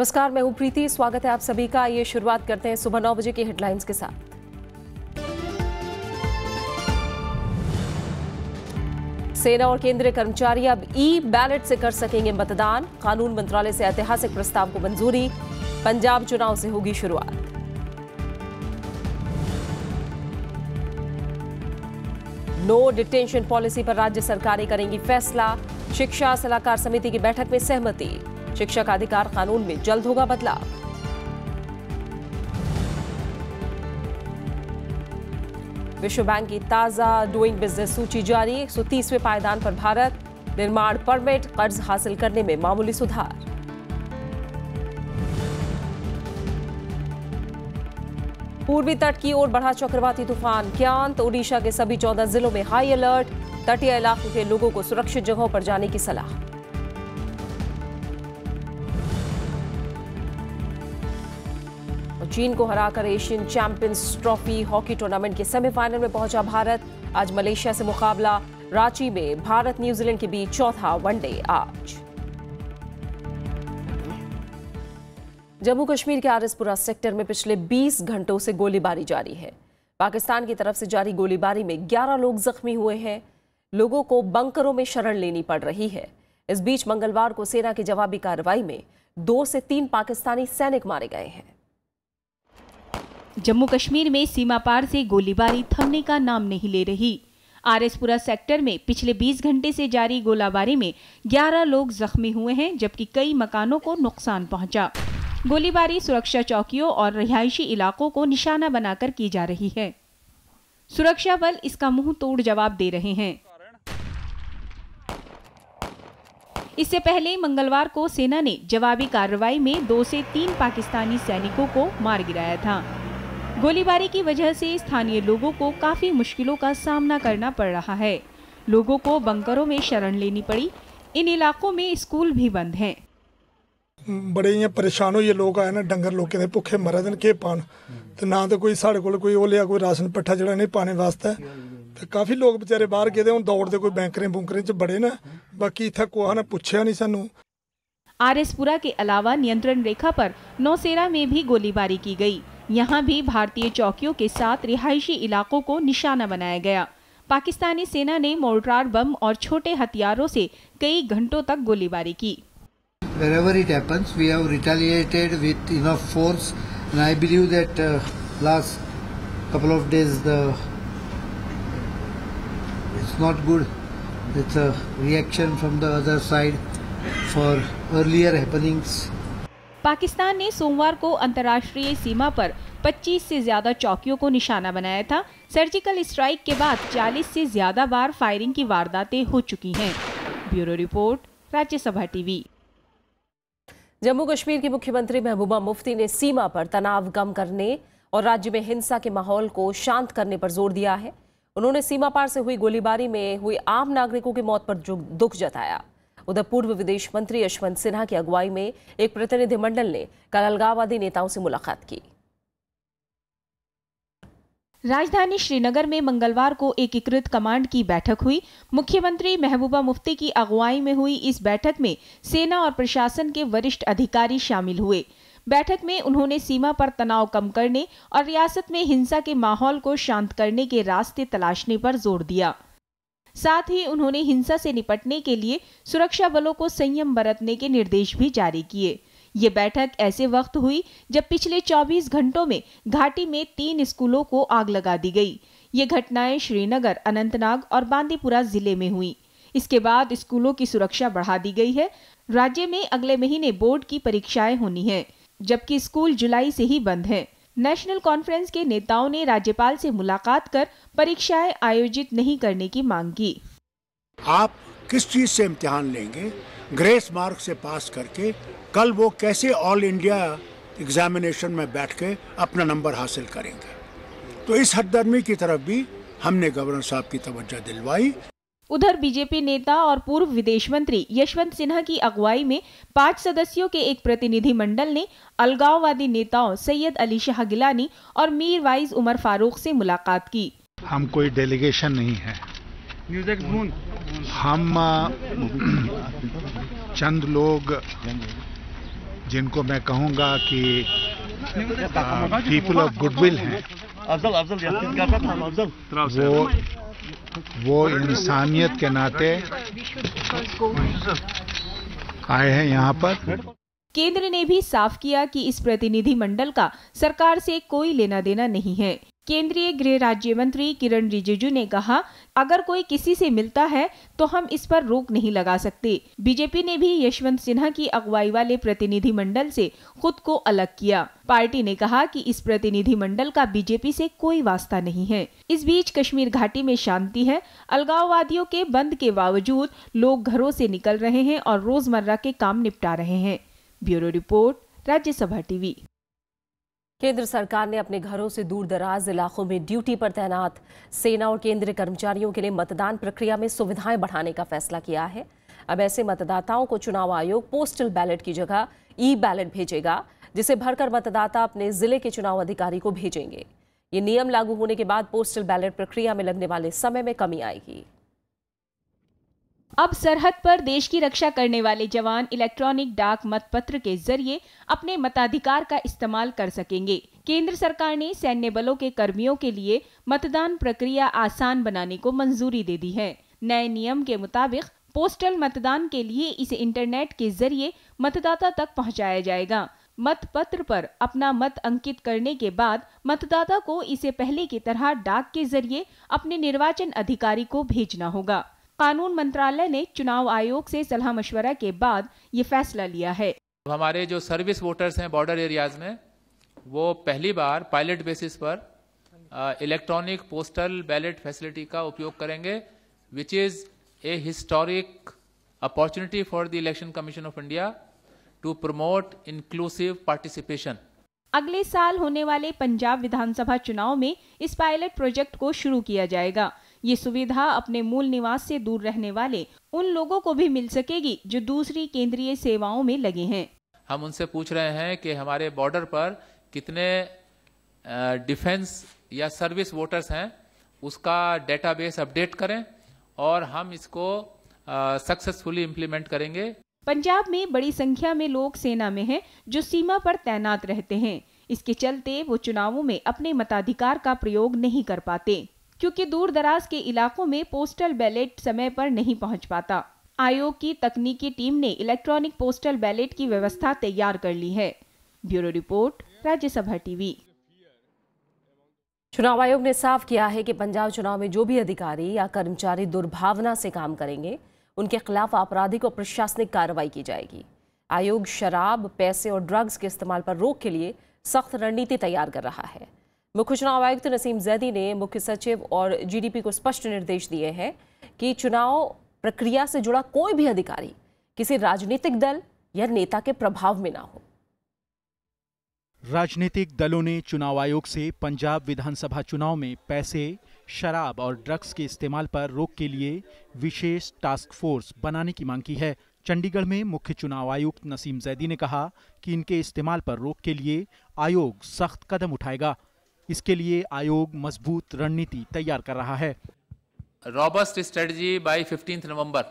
नमस्कार मैं हूं प्रीति स्वागत है आप सभी का ये शुरुआत करते हैं सुबह नौ बजे की हेडलाइंस के साथ सेना और केंद्रीय कर्मचारी अब ई बैलेट से कर सकेंगे मतदान कानून मंत्रालय से ऐतिहासिक प्रस्ताव को मंजूरी पंजाब चुनाव से होगी शुरुआत नो डिटेंशन पॉलिसी पर राज्य सरकारें करेंगी फैसला शिक्षा सलाहकार समिति की बैठक में सहमति शिक्षक अधिकार कानून में जल्द होगा बदलाव विश्व बैंक की ताजा डूइंग बिजनेस सूची जारी एक पायदान पर भारत निर्माण परमिट कर्ज हासिल करने में मामूली सुधार पूर्वी तट की ओर बढ़ा चक्रवाती तूफान क्यांत ओडिशा के सभी चौदह जिलों में हाई अलर्ट तटीय इलाकों के लोगों को सुरक्षित जगहों पर जाने की सलाह चीन को हराकर Asian champions trophy hockey tournament के सेमीफाइनल में पहुंचा भारत आज मलेशिया से मुकाबला रांची में भारत न्यूजीलैंड के बीच चौथा वनडे आज जम्मू कश्मीर के आरएसपुरा सेक्टर में पिछले 20 घंटों से गोलीबारी जारी है पाकिस्तान की तरफ से जारी गोलीबारी में 11 लोग जख्मी हुए हैं लोगों को बंकरों में शरण लेनी पड़ रही है इस बीच मंगलवार को सेना की जवाबी कार्रवाई में दो से तीन पाकिस्तानी सैनिक मारे गए हैं जम्मू कश्मीर में सीमा पार से गोलीबारी थमने का नाम नहीं ले रही आरएसपुरा सेक्टर में पिछले 20 घंटे से जारी गोलाबारी में 11 लोग जख्मी हुए हैं जबकि कई मकानों को नुकसान पहुंचा। गोलीबारी सुरक्षा चौकियों और रिहायशी इलाकों को निशाना बनाकर की जा रही है सुरक्षा बल इसका मुंह तोड़ जवाब दे रहे हैं इससे पहले मंगलवार को सेना ने जवाबी कार्रवाई में दो से तीन पाकिस्तानी सैनिकों को मार गिराया था गोलीबारी की वजह से स्थानीय लोगों को काफ़ी मुश्किलों का सामना करना पड़ रहा है लोगों को बंकरों में शरण लेनी पड़ी इन इलाकों में स्कूल भी बंद हैं बड़े इं परेशान हो ये लोग आए ना डंगर लोकें दे भुखे मरा दिन के पान तो ना तो कोई साढ़े कोल कोई ओह् लिया कोई राशन पट्ठा जरा इ'नें पाने वास्तै तो काफी लोग बेचारे बाहर गए हूँ दौड़ते कोई बैंकरें बुंकरें च बड़े ना बाकी इतना कुसै ने पुच्छेआ निं सानूं आरएसपुरा के अलावा नियंत्रण रेखा पर नौसेरा में भी गोलीबारी की गई यहाँ भी भारतीय चौकियों के साथ रिहायशी इलाकों को निशाना बनाया गया पाकिस्तानी सेना ने मोर्टार बम और छोटे हथियारों से कई घंटों तक गोलीबारी की Wherever it happens, we have retaliated with enough force, and I believe that uh, last couple of days the it's not good. It's a reaction from the other side for earlier happenings. Pakistan ने सोमवार को अंतर्राष्ट्रीय सीमा पर 25 से ज्यादा चौकियों को निशाना बनाया था सर्जिकल स्ट्राइक के बाद 40 से ज्यादा बार फायरिंग की वारदातें हो चुकी हैं bureau report Rajya Sabha TV Jammu Kashmir की मुख्यमंत्री महबूबा मुफ्ती ने सीमा पर तनाव कम करने और राज्य में हिंसा के माहौल को शांत करने पर जोर दिया है उन्होंने सीमा पार से हुई गोलीबारी में हुई आम नागरिकों की मौत पर दुख जताया उधर पूर्व विदेश मंत्री यशवंत सिन्हा की अगुवाई में एक प्रतिनिधिमंडल ने कल अलगाववादी नेताओं से मुलाकात की राजधानी श्रीनगर में मंगलवार को एकीकृत कमांड की बैठक हुई मुख्यमंत्री महबूबा मुफ्ती की अगुवाई में हुई इस बैठक में सेना और प्रशासन के वरिष्ठ अधिकारी शामिल हुए बैठक में उन्होंने सीमा पर तनाव कम करने और रियासत में हिंसा के माहौल को शांत करने के रास्ते तलाशने पर जोर दिया साथ ही उन्होंने हिंसा से निपटने के लिए सुरक्षा बलों को संयम बरतने के निर्देश भी जारी किए ये बैठक ऐसे वक्त हुई जब पिछले 24 घंटों में घाटी में तीन स्कूलों को आग लगा दी गई ये घटनाएं श्रीनगर अनंतनाग और बांदीपुरा जिले में हुई इसके बाद स्कूलों की सुरक्षा बढ़ा दी गई है राज्य में अगले महीने बोर्ड की परीक्षाएं होनी है जबकि स्कूल जुलाई से ही बंद हैं। नेशनल कॉन्फ्रेंस के नेताओं ने राज्यपाल से मुलाकात कर परीक्षाएं आयोजित नहीं करने की मांग की आप किस चीज से इम्तिहान लेंगे ग्रेस मार्क से पास करके कल वो कैसे ऑल इंडिया एग्जामिनेशन में बैठ के अपना नंबर हासिल करेंगे तो इस हददर्मी की तरफ भी हमने गवर्नर साहब की तवज्जो दिलवाई उधर बीजेपी नेता और पूर्व विदेश मंत्री यशवंत सिन्हा की अगुवाई में पांच सदस्यों के एक प्रतिनिधि मंडल ने अलगाववादी नेताओं सैयद अली शाह गिलानी और मीर वाइज उमर फारूक से मुलाकात की हम कोई डेलीगेशन नहीं है हम चंद लोग जिनको मैं कहूँगा कि पीपल ऑफ गुडविल हैं वो वो इंसानियत के नाते आए हैं यहाँ पर केंद्र ने भी साफ किया कि इस प्रतिनिधि मंडल का सरकार से कोई लेना देना नहीं है केंद्रीय गृह राज्य मंत्री किरण रिजिजू ने कहा अगर कोई किसी से मिलता है तो हम इस पर रोक नहीं लगा सकते बीजेपी ने भी यशवंत सिन्हा की अगुवाई वाले प्रतिनिधि मंडल से खुद को अलग किया पार्टी ने कहा कि इस प्रतिनिधि मंडल का बीजेपी से कोई वास्ता नहीं है इस बीच कश्मीर घाटी में शांति है अलगाववादियों के बंद के बावजूद लोग घरों से निकल रहे हैं और रोजमर्रा के काम निपटा रहे हैं ब्यूरो रिपोर्ट राज्यसभा टीवी केंद्र सरकार ने अपने घरों से दूर दराज इलाकों में ड्यूटी पर तैनात सेना और केंद्रीय कर्मचारियों के लिए मतदान प्रक्रिया में सुविधाएं बढ़ाने का फैसला किया है अब ऐसे मतदाताओं को चुनाव आयोग पोस्टल बैलेट की जगह ई बैलेट भेजेगा जिसे भरकर मतदाता अपने जिले के चुनाव अधिकारी को भेजेंगे ये नियम लागू होने के बाद पोस्टल बैलेट प्रक्रिया में लगने वाले समय में कमी आएगी अब सरहद पर देश की रक्षा करने वाले जवान इलेक्ट्रॉनिक डाक मतपत्र के जरिए अपने मताधिकार का इस्तेमाल कर सकेंगे केंद्र सरकार ने सैन्य बलों के कर्मियों के लिए मतदान प्रक्रिया आसान बनाने को मंजूरी दे दी है नए नियम के मुताबिक पोस्टल मतदान के लिए इसे इंटरनेट के जरिए मतदाता तक पहुंचाया जाएगा मत पत्र पर अपना मत अंकित करने के बाद मतदाता को इसे पहले की तरह डाक के जरिए अपने निर्वाचन अधिकारी को भेजना होगा कानून मंत्रालय ने चुनाव आयोग से सलाह मशवरा के बाद ये फैसला लिया है हमारे जो सर्विस वोटर्स हैं बॉर्डर एरियाज में वो पहली बार पायलट बेसिस पर इलेक्ट्रॉनिक पोस्टल बैलेट फैसिलिटी का उपयोग करेंगे which is a historic opportunity for the election commission of India to promote inclusive participation अगले साल होने वाले पंजाब विधानसभा चुनाव में इस पायलट प्रोजेक्ट को शुरू किया जाएगा ये सुविधा अपने मूल निवास से दूर रहने वाले उन लोगों को भी मिल सकेगी जो दूसरी केंद्रीय सेवाओं में लगे हैं हम उनसे पूछ रहे हैं कि हमारे बॉर्डर पर कितने डिफेंस या सर्विस वोटर्स हैं उसका डेटाबेस अपडेट करें और हम इसको सक्सेसफुली इम्प्लीमेंट करेंगे पंजाब में बड़ी संख्या में लोग सेना में हैं जो सीमा पर तैनात रहते हैं इसके चलते वो चुनावों में अपने मताधिकार का प्रयोग नहीं कर पाते क्योंकि दूर दराज के इलाकों में पोस्टल बैलेट समय पर नहीं पहुंच पाता आयोग की तकनीकी टीम ने इलेक्ट्रॉनिक पोस्टल बैलेट की व्यवस्था तैयार कर ली है ब्यूरो रिपोर्ट राज्यसभा टीवी चुनाव आयोग ने साफ किया है कि पंजाब चुनाव में जो भी अधिकारी या कर्मचारी दुर्भावना से काम करेंगे उनके खिलाफ आपराधिक और प्रशासनिक कार्रवाई की जाएगी आयोग शराब पैसे और ड्रग्स के इस्तेमाल पर रोक के लिए सख्त रणनीति तैयार कर रहा है मुख्य चुनाव आयुक्त नसीम जैदी ने मुख्य सचिव और जीडीपी को स्पष्ट निर्देश दिए हैं कि चुनाव प्रक्रिया से जुड़ा कोई भी अधिकारी किसी राजनीतिक दल या नेता के प्रभाव में ना हो राजनीतिक दलों ने चुनाव आयोग से पंजाब विधानसभा चुनाव में पैसे शराब और ड्रग्स के इस्तेमाल पर रोक के लिए विशेष टास्क फोर्स बनाने की मांग की है चंडीगढ़ में मुख्य चुनाव आयुक्त नसीम जैदी ने कहा कि इनके इस्तेमाल पर रोक के लिए आयोग सख्त कदम उठाएगा इसके लिए आयोग मजबूत रणनीति तैयार कर रहा है robust strategy by fifteenth November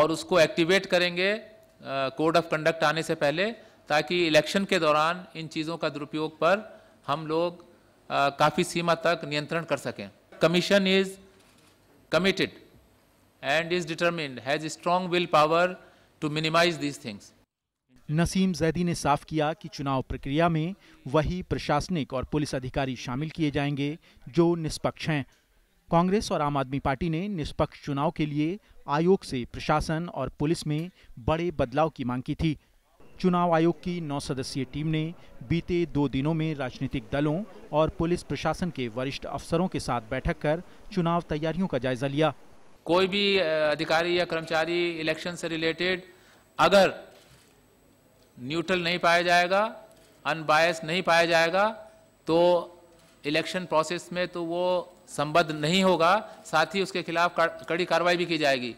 और उसको एक्टिवेट करेंगे कोड ऑफ कंडक्ट आने से पहले ताकि इलेक्शन के दौरान इन चीज़ों का दुरुपयोग पर हम लोग काफ़ी सीमा तक नियंत्रण कर सकें commission is committed and is determined has strong will power to minimize these things Naseem Zaidi ने साफ किया कि चुनाव प्रक्रिया में वही प्रशासनिक और पुलिस अधिकारी शामिल किए जाएंगे जो निष्पक्ष हैं कांग्रेस और आम आदमी पार्टी ने निष्पक्ष चुनाव के लिए आयोग से प्रशासन और पुलिस में बड़े बदलाव की मांग की थी चुनाव आयोग की नौ सदस्यीय टीम ने बीते दो दिनों में राजनीतिक दलों और पुलिस प्रशासन के वरिष्ठ अफसरों के साथ बैठक कर चुनाव तैयारियों का जायजा लिया कोई भी अधिकारी या कर्मचारी इलेक्शन से रिलेटेड अगर न्यूट्रल नहीं पाया जाएगा अनबायस नहीं पाया जाएगा तो इलेक्शन प्रोसेस में तो वो संबद्ध नहीं होगा साथ ही उसके खिलाफ कड़ी कार्रवाई भी की जाएगी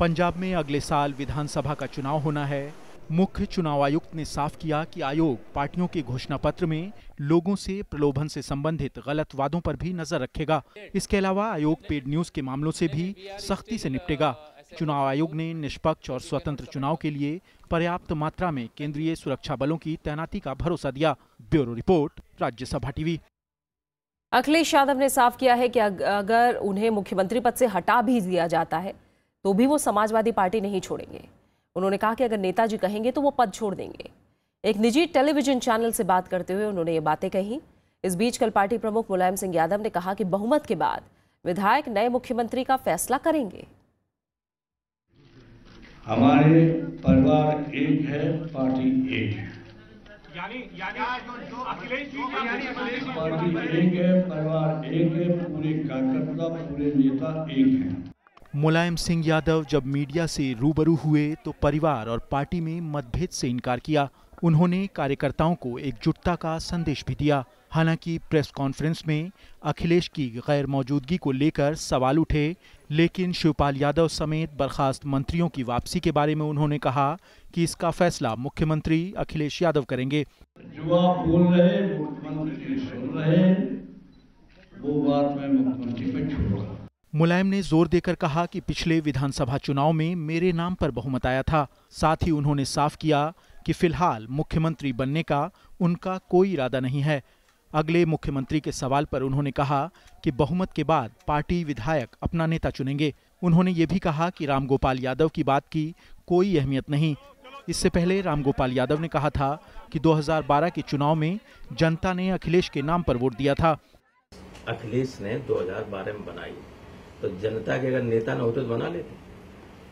पंजाब में अगले साल विधानसभा का चुनाव होना है मुख्य चुनाव आयुक्त ने साफ किया कि आयोग पार्टियों के घोषणा पत्र में लोगों से प्रलोभन से संबंधित गलत वादों पर भी नजर रखेगा इसके अलावा आयोग पेड न्यूज के मामलों से भी सख्ती से निपटेगा चुनाव आयोग ने निष्पक्ष और स्वतंत्र चुनाव के लिए पर्याप्त मात्रा में केंद्रीय सुरक्षा बलों की तैनाती का भरोसा दिया bureau report Rajya Sabha TV Akhilesh Yadav ने साफ किया है कि अगर उन्हें मुख्यमंत्री पद से हटा भी दिया जाता है तो भी वो समाजवादी पार्टी नहीं छोड़ेंगे उन्होंने कहा कि अगर नेताजी कहेंगे तो वो पद छोड़ देंगे एक निजी टेलीविजन चैनल से बात करते हुए उन्होंने ये बातें कही इस बीच कल पार्टी प्रमुख मुलायम सिंह यादव ने कहा कि बहुमत के बाद विधायक नए मुख्यमंत्री का फैसला करेंगे हमारे परिवार एक है पार्टी एक है मुलायम सिंह यादव जब मीडिया से रूबरू हुए तो परिवार और पार्टी में मतभेद से इनकार किया उन्होंने कार्यकर्ताओं को एकजुटता का संदेश भी दिया हालांकि प्रेस कॉन्फ्रेंस में अखिलेश की गैर मौजूदगी को लेकर सवाल उठे लेकिन शिवपाल यादव समेत बर्खास्त मंत्रियों की वापसी के बारे में उन्होंने कहा कि इसका फैसला मुख्यमंत्री अखिलेश यादव करेंगे जो आप बोल रहे मुख्यमंत्री सुन रहे वो बात मैं मुख्यमंत्री छोड़ूंगा मुलायम ने जोर देकर कहा कि पिछले विधानसभा चुनाव में मेरे नाम पर बहुमत आया था साथ ही उन्होंने साफ किया कि फिलहाल मुख्यमंत्री बनने का उनका कोई इरादा नहीं है अगले मुख्यमंत्री के सवाल पर उन्होंने कहा कि बहुमत के बाद पार्टी विधायक अपना नेता चुनेंगे उन्होंने ये भी कहा कि रामगोपाल यादव की बात की कोई अहमियत नहीं इससे पहले रामगोपाल यादव ने कहा था कि 2012 के चुनाव में जनता ने अखिलेश के नाम पर वोट दिया था अखिलेश ने 2012 में बनाई तो जनता के अगर नेता न होते तो बना लेते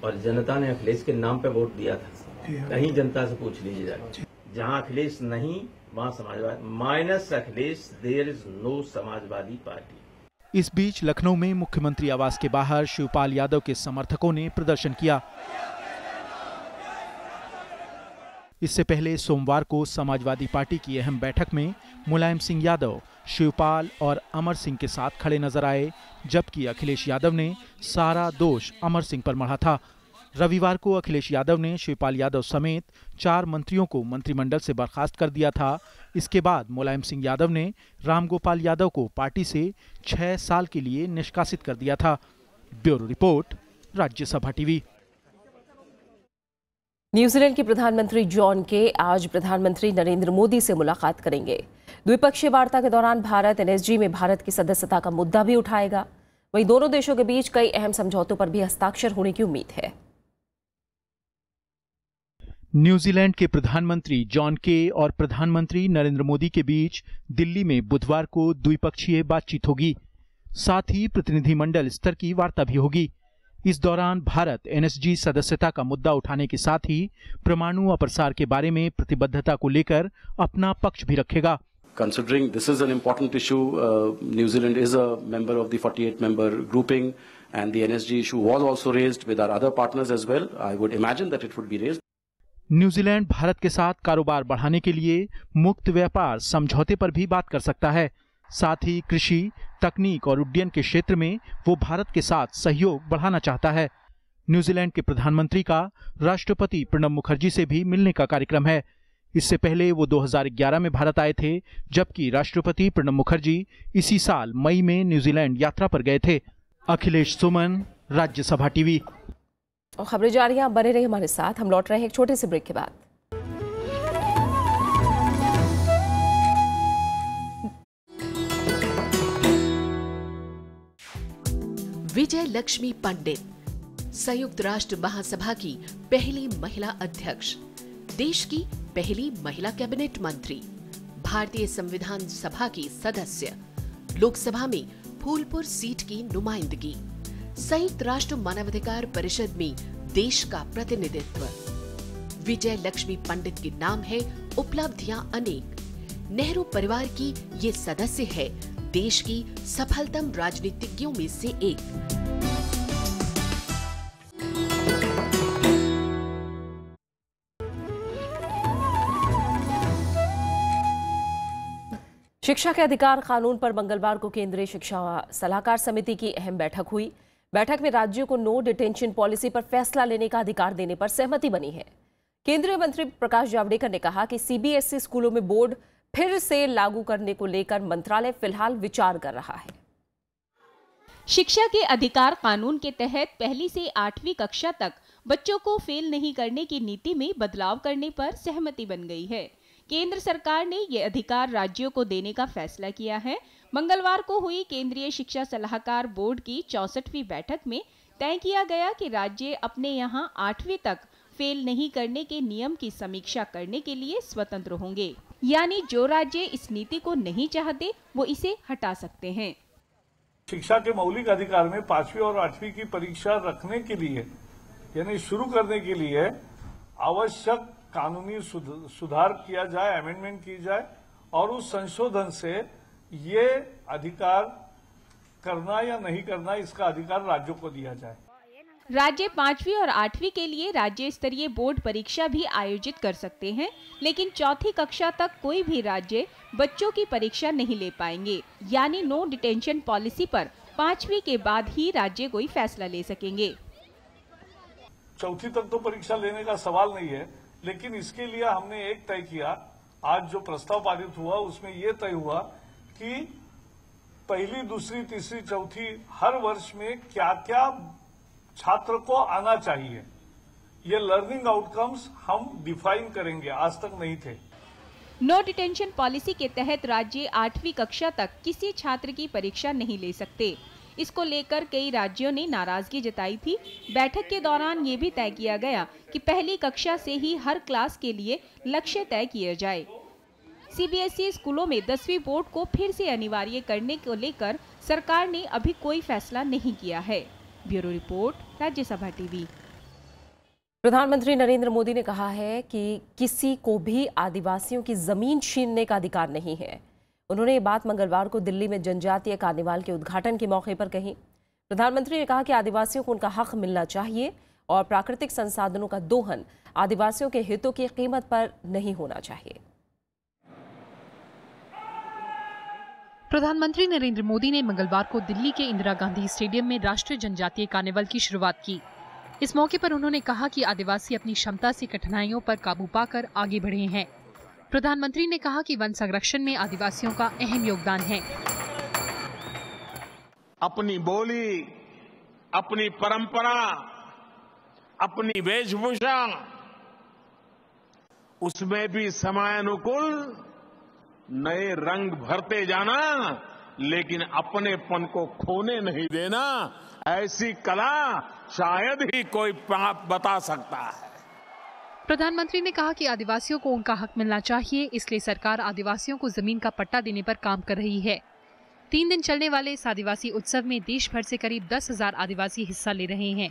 और जनता ने अखिलेश के नाम पर वोट दिया था कहीं जनता से पूछ लीजिए जहाँ अखिलेश नहीं वहां समाजवाद minus Akhilesh there is no Samajwadi Party इस बीच लखनऊ में मुख्यमंत्री आवास के बाहर शिवपाल यादव के समर्थकों ने प्रदर्शन किया इससे पहले सोमवार को समाजवादी पार्टी की अहम बैठक में मुलायम सिंह यादव शिवपाल और अमर सिंह के साथ खड़े नजर आए जबकि अखिलेश यादव ने सारा दोष अमर सिंह पर मढ़ा था रविवार को अखिलेश यादव ने शिवपाल यादव समेत चार मंत्रियों को मंत्रिमंडल से बर्खास्त कर दिया था इसके बाद मुलायम सिंह यादव ने रामगोपाल यादव को पार्टी से छह साल के लिए निष्कासित कर दिया था bureau report Rajya Sabha TV New Zealand के प्रधानमंत्री जॉन के आज प्रधानमंत्री नरेंद्र मोदी से मुलाकात करेंगे द्विपक्षीय वार्ता के दौरान भारत एनएसजी में भारत की सदस्यता का मुद्दा भी उठाएगा वहीं दोनों देशों के बीच कई अहम समझौतों पर भी हस्ताक्षर होने की उम्मीद है न्यूजीलैंड के प्रधानमंत्री जॉन के और प्रधानमंत्री नरेंद्र मोदी के बीच दिल्ली में बुधवार को द्विपक्षीय बातचीत होगी साथ ही प्रतिनिधिमंडल स्तर की वार्ता भी होगी इस दौरान भारत एनएसजी सदस्यता का मुद्दा उठाने के साथ ही परमाणु अपसार के बारे में प्रतिबद्धता को लेकर अपना पक्ष भी रखेगा Considering this is an important issue, uh, New Zealand is a member of the 48-member grouping, and the NSG issue was also raised with our other partners as well. I would imagine that it would be raised. New Zealand Bharat के साथ कारोबार बढ़ाने के लिए मुक्त व्यापार समझौते पर भी बात कर सकता है साथ ही कृषि तकनीक और उड्डयन के क्षेत्र में वो भारत के साथ सहयोग बढ़ाना चाहता है न्यूजीलैंड के प्रधानमंत्री का राष्ट्रपति प्रणब मुखर्जी से भी मिलने का कार्यक्रम है इससे पहले वो 2011 में भारत आए थे जबकि राष्ट्रपति प्रणब मुखर्जी इसी साल मई में न्यूजीलैंड यात्रा पर गए थे अखिलेश सुमन राज्यसभा टीवी और खबरें जा रही हैं आप बने रहे हमारे साथ हम लौट रहे हैं एक छोटे से ब्रेक के बाद विजय लक्ष्मी पंडित संयुक्त राष्ट्र महासभा की पहली महिला अध्यक्ष देश की पहली महिला कैबिनेट मंत्री भारतीय संविधान सभा की सदस्य लोकसभा में फूलपुर सीट की नुमाइंदगी संयुक्त राष्ट्र मानवाधिकार परिषद में देश का प्रतिनिधित्व विजय लक्ष्मी पंडित के नाम है उपलब्धियां अनेक नेहरू परिवार की ये सदस्य है देश की सफलतम राजनीतिज्ञों में से एक शिक्षा के अधिकार कानून पर मंगलवार को केंद्रीय शिक्षा सलाहकार समिति की अहम बैठक हुई बैठक में राज्यों को नो डिटेंशन पॉलिसी पर फैसला लेने का अधिकार देने पर सहमति बनी है केंद्रीय मंत्री प्रकाश जावड़ेकर ने कहा कि सीबीएसई स्कूलों में बोर्ड फिर से लागू करने को लेकर मंत्रालय फिलहाल विचार कर रहा है शिक्षा के अधिकार कानून के तहत पहली से आठवीं कक्षा तक बच्चों को फेल नहीं करने की नीति में बदलाव करने पर सहमति बन गई है केंद्र सरकार ने ये अधिकार राज्यों को देने का फैसला किया है मंगलवार को हुई केंद्रीय शिक्षा सलाहकार बोर्ड की चौसठवीं बैठक में तय किया गया कि राज्य अपने यहाँ आठवीं तक फेल नहीं करने के नियम की समीक्षा करने के लिए स्वतंत्र होंगे यानी जो राज्य इस नीति को नहीं चाहते वो इसे हटा सकते हैं शिक्षा के मौलिक अधिकार में पांचवी और आठवीं की परीक्षा रखने के लिए यानी शुरू करने के लिए आवश्यक कानूनी सुधार किया जाए अमेंडमेंट की जाए और उस संशोधन से ये अधिकार करना या नहीं करना इसका अधिकार राज्यों को दिया जाए राज्य पांचवी और आठवीं के लिए राज्य स्तरीय बोर्ड परीक्षा भी आयोजित कर सकते हैं लेकिन चौथी कक्षा तक कोई भी राज्य बच्चों की परीक्षा नहीं ले पाएंगे यानी नो डिटेंशन पॉलिसी पर पांचवी के बाद ही राज्य कोई फैसला ले सकेंगे चौथी तक तो परीक्षा लेने का सवाल नहीं है लेकिन इसके लिए हमने एक तय किया आज जो प्रस्ताव पारित हुआ उसमें ये तय हुआ कि पहली दूसरी तीसरी चौथी हर वर्ष में क्या क्या छात्र को आना चाहिए ये लर्निंग आउटकम्स हम डिफाइन करेंगे आज तक नहीं थे नो डिटेंशन पॉलिसी के तहत राज्य आठवीं कक्षा तक किसी छात्र की परीक्षा नहीं ले सकते इसको लेकर कई राज्यों ने नाराजगी जताई थी बैठक के दौरान ये भी तय किया गया कि पहली कक्षा से ही हर क्लास के लिए लक्ष्य तय किया जाए सीबीएसई स्कूलों में दसवीं बोर्ड को फिर से अनिवार्य करने को लेकर सरकार ने अभी कोई फैसला नहीं किया है ब्यूरो रिपोर्ट राज्यसभा टीवी प्रधानमंत्री नरेंद्र मोदी ने कहा है कि किसी को भी आदिवासियों की जमीन छीनने का अधिकार नहीं है उन्होंने ये बात मंगलवार को दिल्ली में जनजातीय कार्निवाल के उद्घाटन के मौके पर कही प्रधानमंत्री ने कहा कि आदिवासियों को उनका हक मिलना चाहिए और प्राकृतिक संसाधनों का दोहन आदिवासियों के हितों की कीमत पर नहीं होना चाहिए प्रधानमंत्री नरेंद्र मोदी ने मंगलवार को दिल्ली के इंदिरा गांधी स्टेडियम में राष्ट्रीय जनजातीय कार्निवल की शुरुआत की इस मौके पर उन्होंने कहा कि आदिवासी अपनी क्षमता से कठिनाइयों पर काबू पाकर आगे बढ़े हैं प्रधानमंत्री ने कहा कि वन संरक्षण में आदिवासियों का अहम योगदान है अपनी बोली अपनी परंपरा अपनी वेशभूषा उसमें भी अनुकूल नए रंग भरते जाना लेकिन अपनेपन को खोने नहीं देना ऐसी कला शायद ही कोई पाप बता सकता है प्रधानमंत्री ने कहा कि आदिवासियों को उनका हक मिलना चाहिए इसलिए सरकार आदिवासियों को जमीन का पट्टा देने पर काम कर रही है तीन दिन चलने वाले इस आदिवासी उत्सव में देश भर से करीब दस हजार आदिवासी हिस्सा ले रहे हैं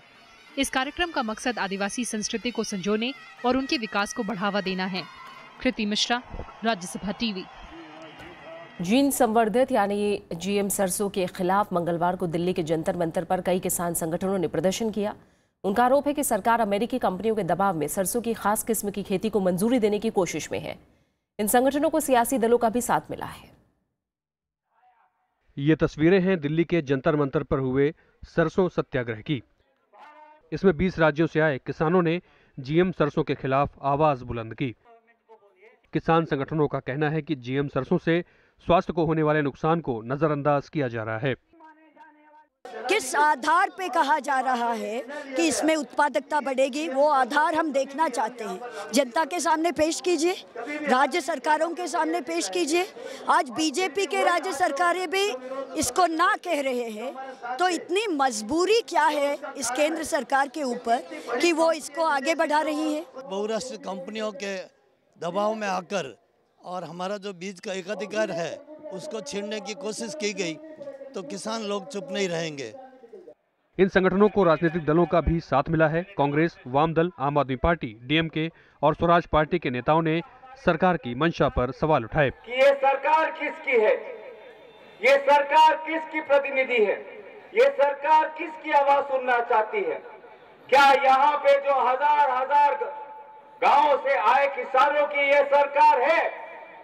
इस कार्यक्रम का मकसद आदिवासी संस्कृति को संजोने और उनके विकास को बढ़ावा देना है कृति मिश्रा राज्यसभा टीवी जीन संवर्धित यानी जीएम सरसों के खिलाफ मंगलवार को दिल्ली के जंतर मंतर पर कई किसान संगठनों ने प्रदर्शन किया उनका आरोप है कि सरकार अमेरिकी कंपनियों के दबाव में सरसों की खास किस्म की खेती को मंजूरी देने की कोशिश में है इन संगठनों को सियासी दलों का भी साथ मिला है ये तस्वीरें हैं दिल्ली के जंतर मंतर पर हुए सरसों सत्याग्रह की इसमें 20 राज्यों से आए किसानों ने जीएम सरसों के खिलाफ आवाज बुलंद की किसान संगठनों का कहना है कि जीएम सरसों से स्वास्थ्य को होने वाले नुकसान को नजरअंदाज किया जा रहा है किस आधार पे कहा जा रहा है कि इसमें उत्पादकता बढ़ेगी वो आधार हम देखना चाहते हैं जनता के सामने पेश कीजिए राज्य सरकारों के सामने पेश कीजिए आज बीजेपी के राज्य सरकारें भी इसको ना कह रहे हैं तो इतनी मजबूरी क्या है इस केंद्र सरकार के ऊपर कि वो इसको आगे बढ़ा रही है बहुराष्ट्रीय कंपनियों के दबाव में आकर और हमारा जो बीज का एकाधिकार है उसको छीनने की कोशिश की गई तो किसान लोग चुप नहीं रहेंगे इन संगठनों को राजनीतिक दलों का भी साथ मिला है कांग्रेस वाम दल आम आदमी पार्टी डीएमके और स्वराज पार्टी के नेताओं ने सरकार की मंशा पर सवाल उठाए कि ये सरकार किसकी है ये सरकार किसकी प्रतिनिधि है ये सरकार किसकी आवाज सुनना चाहती है क्या यहाँ पे जो हजार हजार गाँव से आए किसानों की ये सरकार है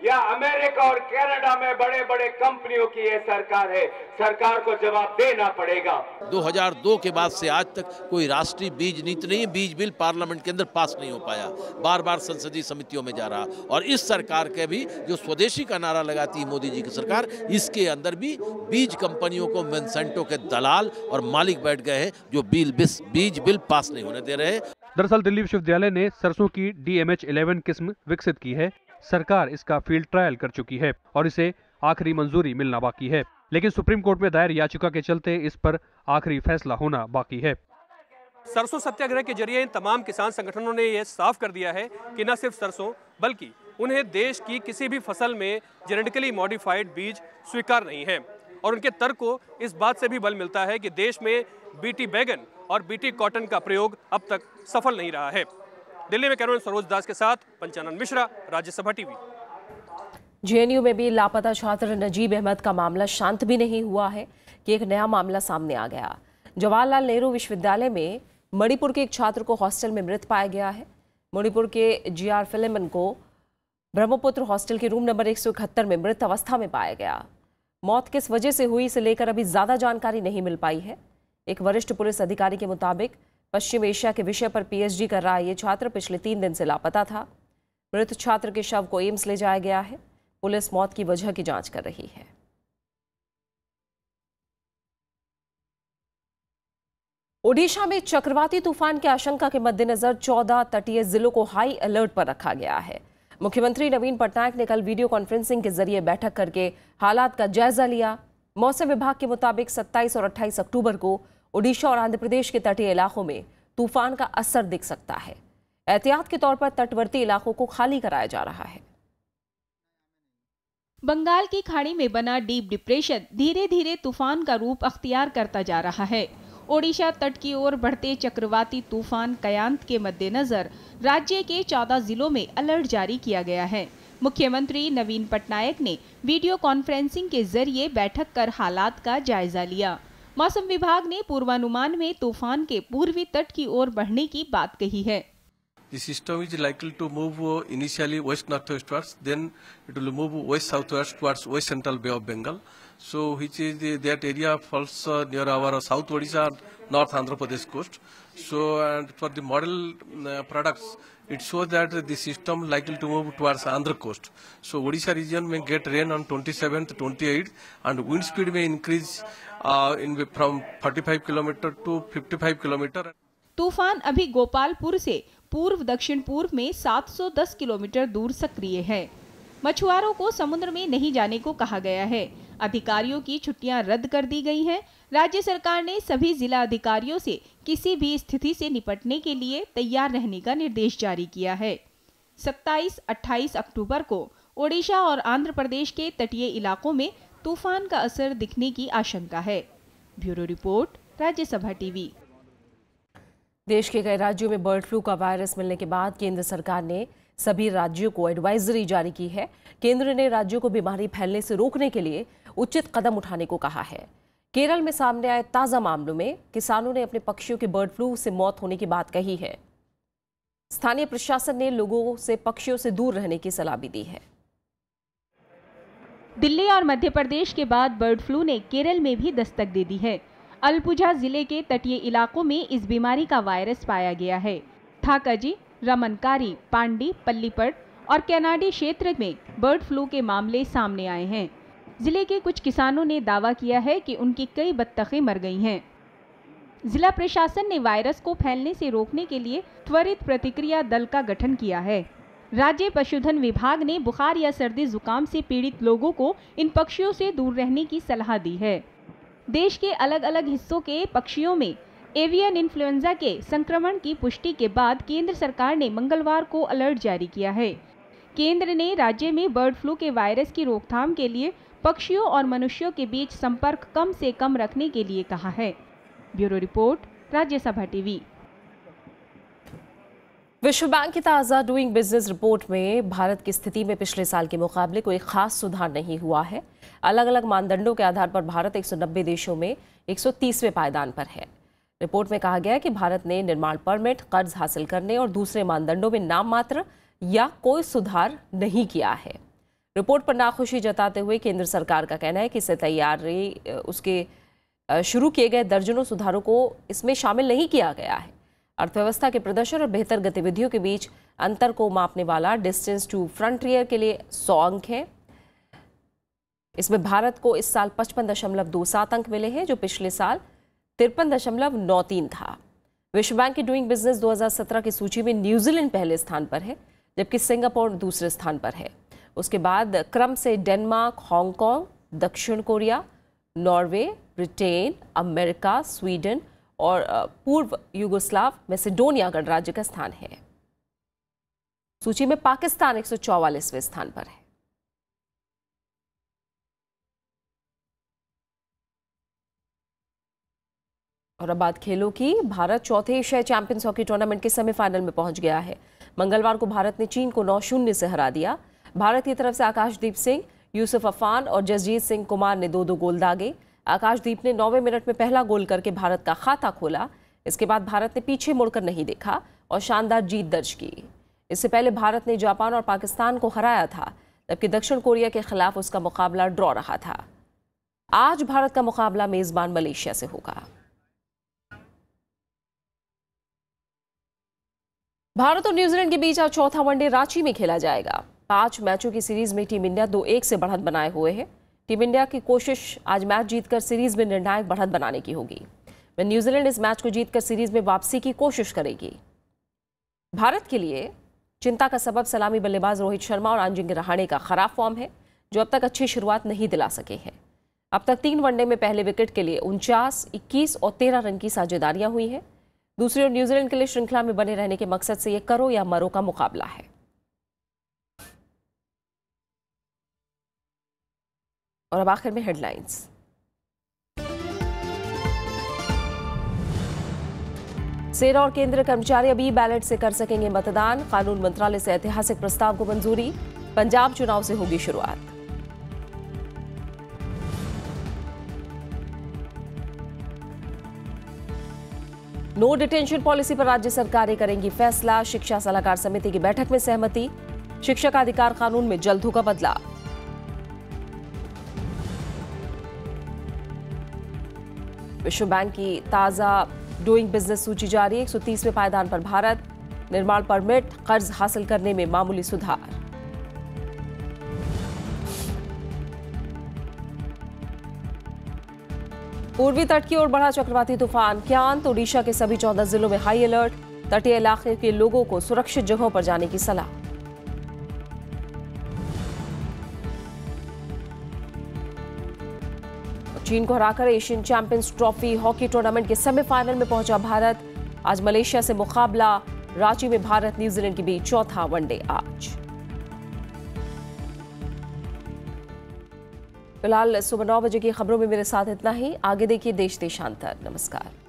या अमेरिका और कनाडा में बड़े बड़े कंपनियों की ये सरकार है सरकार को जवाब देना पड़ेगा 2002 के बाद से आज तक कोई राष्ट्रीय बीज नीति नहीं बीज बिल पार्लियामेंट के अंदर पास नहीं हो पाया बार बार संसदीय समितियों में जा रहा और इस सरकार के भी जो स्वदेशी का नारा लगाती है मोदी जी की सरकार इसके अंदर भी बीज कंपनियों को मनसेंटो के दलाल और मालिक बैठ गए हैं जो बिल बीज बिल पास नहीं होने दे रहे दरअसल दिल्ली विश्वविद्यालय ने सरसों की डी एम किस्म विकसित की है सरकार इसका फील्ड ट्रायल कर चुकी है और इसे आखिरी मंजूरी मिलना बाकी है लेकिन सुप्रीम कोर्ट में दायर याचिका के चलते इस पर आखिरी फैसला होना बाकी है सरसों सत्याग्रह के जरिए इन तमाम किसान संगठनों ने यह साफ कर दिया है कि न सिर्फ सरसों बल्कि उन्हें देश की किसी भी फसल में जेनेटिकली मॉडिफाइड बीज स्वीकार नहीं है और उनके तर्क को इस बात से भी बल मिलता है कि देश में बीटी बैगन और बीटी कॉटन का प्रयोग अब तक सफल नहीं रहा है दिल्ली में कैमरन सरोज दास के साथ पंचानंद मिश्रा राज्यसभा टीवी जेएनयू में भी लापता छात्र नजीब अहमद का मामला शांत भी नहीं हुआ है कि एक नया मामला सामने आ गया जवाहरलाल नेहरू विश्वविद्यालय में मणिपुर के एक छात्र को हॉस्टल में मृत पाया गया है मणिपुर के जी आर फिलेमन को ब्रह्मपुत्र हॉस्टल के रूम नंबर एक में मृत अवस्था में पाया गया मौत किस वजह से हुई इसे लेकर अभी ज़्यादा जानकारी नहीं मिल पाई है एक वरिष्ठ पुलिस अधिकारी के मुताबिक पश्चिम एशिया के विषय पर पीएचडी कर रहा यह छात्र पिछले तीन दिन से लापता था मृत छात्र के शव को एम्स ले जाया गया है पुलिस मौत की वजह की जांच कर रही है ओडिशा में चक्रवाती तूफान की आशंका के मद्देनजर 14 तटीय जिलों को हाई अलर्ट पर रखा गया है मुख्यमंत्री नवीन पटनायक ने कल वीडियो कॉन्फ्रेंसिंग के जरिए बैठक करके हालात का जायजा लिया मौसम विभाग के मुताबिक 27 और 28 अक्टूबर को ओडिशा और आंध्र प्रदेश के तटीय इलाकों में तूफान का असर दिख सकता है एहतियात के तौर पर तटवर्ती इलाकों को खाली कराया जा रहा है बंगाल की खाड़ी में बना डीप डिप्रेशन धीरे धीरे तूफान का रूप अख्तियार करता जा रहा है ओडिशा तट की ओर बढ़ते चक्रवाती तूफान कयांत के मद्देनजर राज्य के 14 जिलों में अलर्ट जारी किया गया है मुख्यमंत्री नवीन पटनायक ने वीडियो कॉन्फ्रेंसिंग के जरिए बैठक कर हालात का जायजा लिया मौसम विभाग ने पूर्वानुमान में तूफान के पूर्वी तट की ओर बढ़ने की बात कही है system is likely to move initially west north west then it will move west south west towards west central Bay of Bengal so which is the, that area falls uh, near our uh, South Odisha, North Andhra Pradesh coast. So and for the model uh, products, it shows that the system likely to move towards Andhra coast. So Odisha region may get rain on 27th, 28th, and wind speed may increase uh, in from 45 km to 55 km तूफान अभी गोपालपुर से पूर्व दक्षिण पूर्व में 710 kilometre दूर सक्रिय है मछुआरों को समुद्र में नहीं जाने को कहा गया है अधिकारियों की छुट्टियां रद्द कर दी गई हैं राज्य सरकार ने सभी जिला अधिकारियों से किसी भी स्थिति से निपटने के लिए तैयार रहने का निर्देश जारी किया है 27-28 अक्टूबर को ओडिशा और आंध्र प्रदेश के तटीय इलाकों में तूफान का असर दिखने की आशंका है ब्यूरो रिपोर्ट राज्यसभा टीवी देश के कई राज्यों में बर्ड फ्लू का वायरस मिलने के बाद केंद्र सरकार ने सभी राज्यों को एडवाइजरी जारी की है केंद्र ने राज्यों को बीमारी फैलने से रोकने के लिए उचित कदम उठाने को कहा है केरल में सामने आए ताज़ा मामलों में किसानों ने अपने पक्षियों के बर्ड फ्लू से मौत होने की बात कही है स्थानीय प्रशासन ने लोगों से पक्षियों से दूर रहने की सलाह भी दी है दिल्ली और मध्य प्रदेश के बाद बर्ड फ्लू ने केरल में भी दस्तक दे दी है अलपुजा जिले के तटीय इलाकों में इस बीमारी का वायरस पाया गया है थाकाजी रमनकारी पांडी पल्लीपट और कैनाडी क्षेत्र में बर्ड फ्लू के मामले सामने आए हैं जिले के कुछ किसानों ने दावा किया है कि उनकी कई बत्तखें मर गई हैं जिला प्रशासन ने वायरस को फैलने से रोकने के लिए त्वरित प्रतिक्रिया दल का गठन किया है राज्य पशुधन विभाग ने बुखार या सर्दी जुकाम से पीड़ित लोगों को इन पक्षियों से दूर रहने की सलाह दी है देश के अलग अलग हिस्सों के पक्षियों में एवियन इन्फ्लुएंजा के संक्रमण की पुष्टि के बाद केंद्र सरकार ने मंगलवार को अलर्ट जारी किया है केंद्र ने राज्य में बर्ड फ्लू के वायरस की रोकथाम के लिए पक्षियों और मनुष्यों के बीच संपर्क कम से कम रखने के लिए कहा है ब्यूरो रिपोर्ट राज्यसभा टीवी विश्व बैंक की ताज़ा डूइंग बिजनेस रिपोर्ट में भारत की स्थिति में पिछले साल के मुकाबले कोई खास सुधार नहीं हुआ है अलग अलग मानदंडों के आधार पर भारत 190 देशों में 130वें पायदान पर है रिपोर्ट में कहा गया है कि भारत ने निर्माण परमिट कर्ज हासिल करने और दूसरे मानदंडों में नाम मात्र या कोई सुधार नहीं किया है रिपोर्ट पर नाखुशी जताते हुए केंद्र सरकार का कहना है कि इसे तैयारी उसके शुरू किए गए दर्जनों सुधारों को इसमें शामिल नहीं किया गया है अर्थव्यवस्था के प्रदर्शन और बेहतर गतिविधियों के बीच अंतर को मापने वाला डिस्टेंस टू फ्रंटियर के लिए सौ अंक है इसमें भारत को इस साल पचपन दशमलव दो सात अंक मिले हैं जो पिछले साल तिरपन दशमलव नौ तीन था विश्व बैंक की डूइंग बिजनेस 2017 की सूची में न्यूजीलैंड पहले स्थान पर है जबकि सिंगापुर दूसरे स्थान पर है उसके बाद क्रम से डेनमार्क हांगकॉन्ग दक्षिण Korea Norway Britain America Sweden और पूर्व युगोस्लाव मेसिडोनिया गणराज्य का स्थान है सूची में पाकिस्तान एक स्थान पर है और अब बात खेलों की भारत चौथे एशियाई चैंपियंस हॉकी टूर्नामेंट के सेमीफाइनल में पहुंच गया है मंगलवार को भारत ने चीन को नौ शून्य से हरा दिया भारत की तरफ से आकाशदीप सिंह यूसुफ अफान और जसजीत सिंह कुमार ने दो दो गोल दागे आकाशदीप ने नौवे मिनट में पहला गोल करके भारत का खाता खोला इसके बाद भारत ने पीछे मुड़कर नहीं देखा और शानदार जीत दर्ज की इससे पहले भारत ने जापान और पाकिस्तान को हराया था जबकि दक्षिण कोरिया के खिलाफ उसका मुकाबला ड्रॉ रहा था आज भारत का मुकाबला मेज़बान मलेशिया से होगा भारत और न्यूजीलैंड के बीच आज चौथा वनडे रांची में खेला जाएगा पांच मैचों की सीरीज में टीम इंडिया दो एक से बढ़त बनाए हुए है टीम इंडिया की कोशिश आज मैच जीतकर सीरीज में निर्णायक बढ़त बनाने की होगी वह न्यूजीलैंड इस मैच को जीतकर सीरीज में वापसी की कोशिश करेगी भारत के लिए चिंता का सबब सलामी बल्लेबाज रोहित शर्मा और आंजिंग रहाणे का खराब फॉर्म है जो अब तक अच्छी शुरुआत नहीं दिला सके हैं अब तक तीन वनडे में पहले विकेट के लिए उनचास इक्कीस और तेरह रन की साझेदारियां हुई हैं दूसरी ओर न्यूजीलैंड के लिए श्रृंखला में बने रहने के मकसद से ये करो या मरो का मुकाबला है और अब आखिर में हेडलाइंस सेना और केंद्र कर्मचारी अभी बैलेट से कर सकेंगे मतदान कानून मंत्रालय से ऐतिहासिक प्रस्ताव को मंजूरी पंजाब चुनाव से होगी शुरुआत नो डिटेंशन पॉलिसी पर राज्य सरकारें करेंगी फैसला शिक्षा सलाहकार समिति की बैठक में सहमति शिक्षक अधिकार कानून में जल्द होगा बदलाव विश्व बैंक की ताज़ा डूइंग बिजनेस सूची जारी 130वें पायदान पर भारत निर्माण परमिट कर्ज हासिल करने में मामूली सुधार पूर्वी तट की ओर बढ़ा चक्रवाती तूफान क्या ओडिशा के सभी चौदह जिलों में हाई अलर्ट तटीय इलाके के लोगों को सुरक्षित जगहों पर जाने की सलाह चीन को हराकर Asian champions trophy hockey tournament के सेमीफाइनल में पहुंचा भारत आज मलेशिया से मुकाबला रांची में भारत न्यूजीलैंड के बीच चौथा वनडे आज फिलहाल सुबह नौ बजे की खबरों में मेरे साथ इतना ही आगे देखिए देश देशांतर नमस्कार